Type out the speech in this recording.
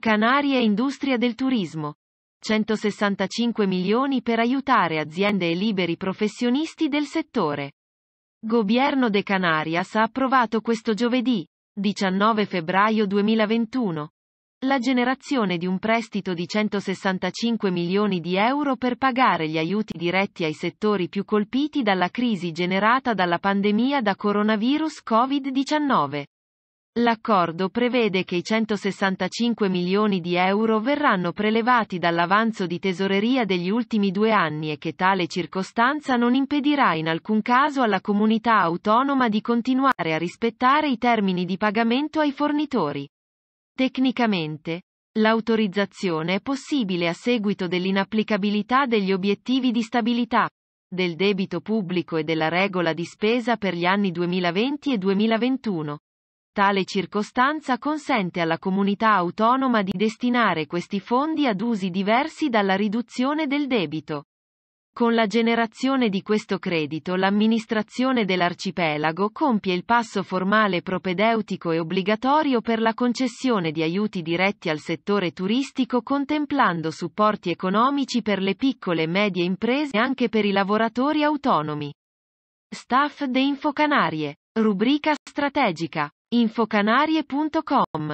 Canarie Industria del Turismo. 165 milioni per aiutare aziende e liberi professionisti del settore. Governo de Canarias ha approvato questo giovedì, 19 febbraio 2021, la generazione di un prestito di 165 milioni di euro per pagare gli aiuti diretti ai settori più colpiti dalla crisi generata dalla pandemia da coronavirus Covid-19. L'accordo prevede che i 165 milioni di euro verranno prelevati dall'avanzo di tesoreria degli ultimi due anni e che tale circostanza non impedirà in alcun caso alla comunità autonoma di continuare a rispettare i termini di pagamento ai fornitori. Tecnicamente, l'autorizzazione è possibile a seguito dell'inapplicabilità degli obiettivi di stabilità, del debito pubblico e della regola di spesa per gli anni 2020 e 2021 Tale circostanza consente alla comunità autonoma di destinare questi fondi ad usi diversi dalla riduzione del debito. Con la generazione di questo credito l'amministrazione dell'arcipelago compie il passo formale propedeutico e obbligatorio per la concessione di aiuti diretti al settore turistico contemplando supporti economici per le piccole e medie imprese e anche per i lavoratori autonomi. Staff de Infocanarie. Rubrica strategica infocanarie.com